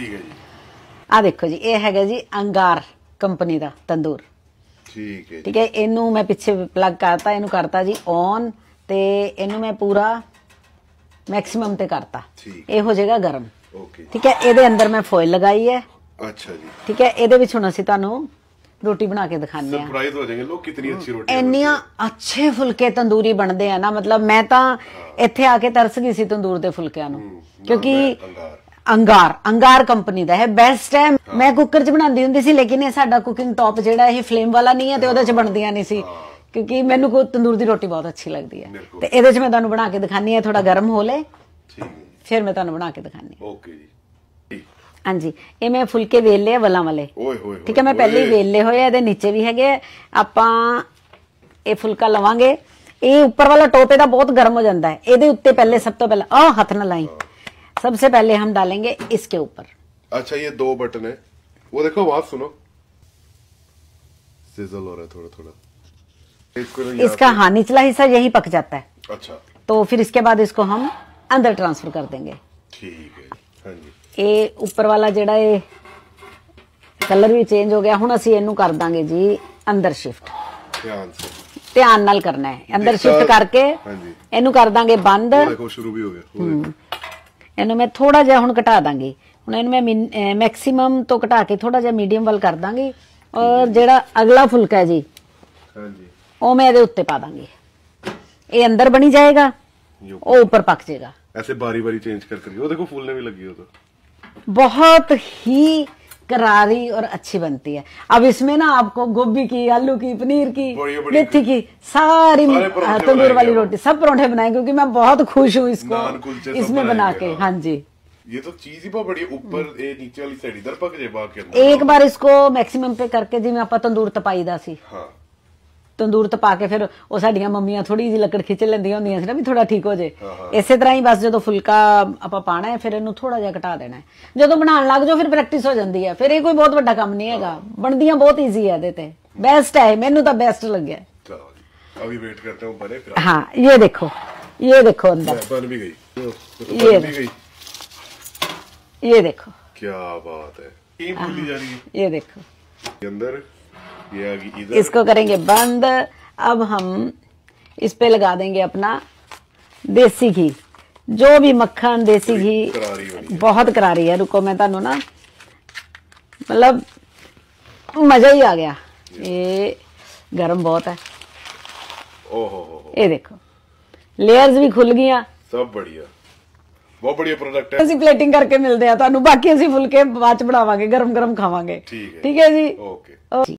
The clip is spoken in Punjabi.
ਠੀਕ ਹੈ ਜੀ ਆ ਦੇਖੋ ਜੀ ਇਹ ਹੈਗਾ ਜੀ ਅੰਗਾਰ ਕੰਪਨੀ ਦਾ ਤੰਦੂਰ ਠੀਕ ਹੈ ਠੀਕ ਹੈ ਇਹਨੂੰ ਮੈਂ ਪਿੱਛੇ ਪਲੱਗ ਕਰਤਾ ਇਹਨੂੰ ਕਰਤਾ ਜੀ ਔਨ ਤੇ ਇਹਨੂੰ ਮੈਂ ਪੂਰਾ ਮੈਕਸਿਮਮ ਤੇ ਕਰਤਾ ਇਹ ਹੋ ਜਾਏਗਾ ਗਰਮ ਓਕੇ ਠੀਕ ਹੈ ਇਹਦੇ ਅੰਦਰ ਮੈਂ ਫੋਇਲ ਲਗਾਈ ਹੈ ਅੱਛਾ ਜੀ ਠੀਕ ਹੈ ਇਹਦੇ ਵਿੱਚ ਹੁਣ ਅਸੀਂ ਤੁਹਾਨੂੰ ਰੋਟੀ ਬਣਾ ਕੇ ਦਿਖਾਣੇ ਆ ਸਰਪ੍ਰਾਈਜ਼ ਹੋ ਜਾਣਗੇ ਲੋਕ ਕਿਤਨੀ ਅੱਛੀ ਰੋਟੀ ਇੰਨੀਆਂ ਅੱਛੇ ਫੁਲਕੇ ਤੰਦੂਰੀ ਬਣਦੇ ਆ ਨਾ ਮਤਲਬ ਮੈਂ ਤਾਂ ਇੱਥੇ ਆ ਕੇ ਤਰਸ ਗਈ ਸੀ ਤੰਦੂਰ ਦੇ ਫੁਲਕਿਆਂ ਨੂੰ ਕਿਉਂਕਿ ਅੰਗਾਰ ਅੰਗਾਰ ਕੰਪਨੀ ਦਾ ਹੈ ਬੈਸਟ ਹੈ ਮੈਂ ਕੁੱਕਰ 'ਚ ਬਣਾਉਂਦੀ ਹੁੰਦੀ ਸੀ ਲੇਕਿਨ ਇਹ ਸਾਡਾ ਕੁਕਿੰਗ ਟੌਪ ਜਿਹੜਾ ਇਹ ਫਲੇਮ ਵਾਲਾ ਨਹੀਂ ਹੈ ਤੇ ਉਹਦੇ 'ਚ ਬਣਦੀਆਂ ਨਹੀਂ ਸੀ ਕਿਉਂਕਿ ਮੈਨੂੰ ਕੋ ਤੰਦੂਰ ਦੀ ਰੋਟੀ ਬਹੁਤ ਅੱਛੀ ਲੱਗਦੀ ਹੈ ਤੇ ਇਹਦੇ 'ਚ ਮੈਂ ਤੁਹਾਨੂੰ ਬਣਾ ਕੇ ਦਿਖਾਨੀ ਹੈ ਥੋੜਾ ਗਰਮ ਹੋ ਲੇ ਠੀਕ ਫਿਰ ਮੈਂ ਤੁਹਾਨੂੰ ਬਣਾ ਕੇ ਦਿਖਾਨੀ ਓਕੇ ਜੀ ਹਾਂਜੀ ਇਹ ਮੈਂ ਫੁਲਕੇ ਵੇਲ ਲਏ ਵਲਾਂ ਵਾਲੇ ਓਏ ਹੋਏ ਠੀਕ ਹੈ ਮੈਂ ਪਹਿਲੇ ਹੀ ਵੇਲ ਲਏ ਹੋਏ ਆ ਇਹਦੇ ਨੀਚੇ ਵੀ ਹੈਗੇ ਆਪਾਂ ਇਹ ਫੁਲਕਾ ਲਵਾਂਗੇ ਇਹ ਉੱਪਰ ਵਾਲਾ ਟੋਪੇ ਦਾ ਬਹੁਤ ਗਰਮ ਹੋ ਜਾਂਦਾ ਹੈ ਇਹਦੇ ਉੱਤੇ ਪਹਿਲੇ ਸਭ ਤੋਂ ਪਹਿਲਾਂ ਆ ਹੱਥ ਨਾਲ ਲਾਈ सबसे पहले हम डालेंगे इसके ऊपर अच्छा ये दो बटन है वो देखो वहां सुनो सिजल हो रहा है थोड़ा थोड़ा इसका हाँ निचला हिस्सा यही पक जाता है अच्छा तो फिर इसके बाद इसको हम अंदर ट्रांसफर कर देंगे ठीक है हाँ जी ये ऊपर वाला जेड़ा ये ਕਲਰ ਵੀ ਚੇਂਜ ਹੋ ਗਿਆ ਹੁਣ ਅਸੀਂ ਇਹਨੂੰ ਕਰ ਦਾਂਗੇ ਜੀ ਅੰਦਰ ਸ਼ਿਫਟ ਧਿਆਨ ਸੇ ਧਿਆਨ ਨਾਲ ਕਰਨਾ ਹੈ ਅੰਦਰ ਸ਼ਿਫਟ ਕਰਕੇ ਹਾਂਜੀ ਇਹਨੂੰ ਕਰ ਦਾਂਗੇ ਬੰਦ ਦੇਖੋ ਸ਼ੁਰੂ ਇਹਨੂੰ ਮੈਂ ਥੋੜਾ ਜਿਹਾ ਹੁਣ ਘਟਾ ਦਾਂਗੀ ਹੁਣ ਇਹਨੂੰ ਮੈਂ ਮੈਕਸਿਮਮ ਤੋਂ ਘਟਾ ਕੇ ਥੋੜਾ ਜਿਹਾ ਮੀਡੀਅਮ ਵੱਲ ਕਰ ਦਾਂਗੀ ਔਰ ਜਿਹੜਾ ਅਗਲਾ ਫੁਲਕਾ ਹੈ ਜੀ ਹਾਂਜੀ ਉਹ ਮੈਂ ਇਹਦੇ ਉੱਤੇ ਪਾ ਦਾਂਗੀ ਇਹ ਅੰਦਰ ਬਣੀ ਜਾਏਗਾ ਉਹ ਉੱਪਰ ਪੱਕ ਜਾਏਗਾ ਐਸੇ ਬਾਰੀ-ਬਾਰੀ ਚੇਂਜ ਕਰ ਕਰੀ ਉਹ ਦੇਖੋ ਫੁੱਲਨੇ ਵੀ ਲੱਗੀ ਉਹ ਤਾਂ ਬਹੁਤ ਹੀ करारी और अच्छी बनती है अब इसमें ना आपको गोभी की आलू की पनीर की मेथी की सारी हाँ, तंदूर वाली रोटी सब परोठे बनाए क्योंकि मैं बहुत खुश हूँ इसको इसमें बना के हाँ जी ये तो चीज ही बहुत बड़ी ऊपर ए हम्म। नीचे वाली साइड इधर पक जाए बाकी एक बार इसको मैक्सिमम पे करके जिम्मे आप तंदूर तपाई दा सी हाँ ਤੰਦੂਰ ਪਾ ਕੇ ਫਿਰ ਉਹ ਸਾਡੀਆਂ ਮੰਮੀਆਂ ਥੋੜੀ ਜਿਹੀ ਲੱਕੜ ਖਿੱਚ ਲੈਂਦੀਆਂ ਹੁੰਦੀਆਂ ਸੀ ਨਾ ਵੀ ਥੋੜਾ ਠੀਕ ਹੋ ਜੇ ਇਸੇ ਤਰ੍ਹਾਂ ਹੀ ਬਸ ਜਦੋਂ ਫੁਲਕਾ ਆਪਾਂ ਪਾਣਾ ਹੈ ਫਿਰ ਇਹਨੂੰ ਥੋੜਾ ਜਿਹਾ ਘਟਾ ਦੇਣਾ ਹੈ ਜਦੋਂ ਬਣਾਉਣ ਲੱਗ ਜਾਓ ਫਿਰ ਪ੍ਰੈਕਟਿਸ ਹੋ ਜਾਂਦੀ ਹੈ ਫਿਰ ਇਹ ਕੋਈ ਬਹੁਤ ਵੱਡਾ ਕੰਮ ਨਹੀਂ ਹੈਗਾ ਬਣਦੀਆਂ ਬਹੁਤ ਈਜ਼ੀ ਹੈ ਇਹਦੇ ਤੇ ਬੈਸਟ ਹੈ ਮੈਨੂੰ ਤਾਂ ਬੈਸਟ ਲੱਗਿਆ ਚਲੋ ਜੀ करता हूँ बने फिर हाँ ये देखो ये देखो अंदर बन भी गई ये बन भी गई ये देखो क्या बात है ये भूली जा रही है ये देखो इसको करेंगे बंद अब हम इस पे लगा देंगे अपना देसी घी जो भी मक्खन देसी घी ਬਹੁਤ ਕਰਾਰੀ ਹੈ ਰੁਕੋ ਮੈਂ ਤੁਹਾਨੂੰ ਨਾ ਮਤਲਬ ਮਜ਼ਾ ਹੀ ਆ ਗਿਆ ਇਹ ਗਰਮ ਬਹੁਤ ਹੈ ਓਹੋ ਇਹ ਦੇਖੋ ਲੇਅਰਸ ਵੀ ਖੁੱਲ ਗਈਆਂ ਸਭ ਬੜੀਆ ਬਹੁਤ ਬੜੀਆ ਪ੍ਰੋਡਕਟ ਹੈ ਅਸੀਂ ਪਲੇਟਿੰਗ ਕਰਕੇ ਮਿਲਦੇ ਆ ਤੁਹਾਨੂੰ ਬਾਕੀ ਅਸੀਂ ਫੁਲਕੇ ਬਾਅਦ ਚ ਬਣਾਵਾਂਗੇ ਗਰਮ ਗਰਮ ਖਾਵਾਂਗੇ ਠੀਕ ਹੈ ਜੀ ਓਕੇ